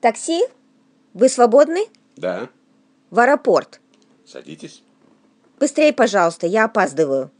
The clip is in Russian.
Такси? Вы свободны? Да. В аэропорт. Садитесь. Быстрее, пожалуйста, я опаздываю.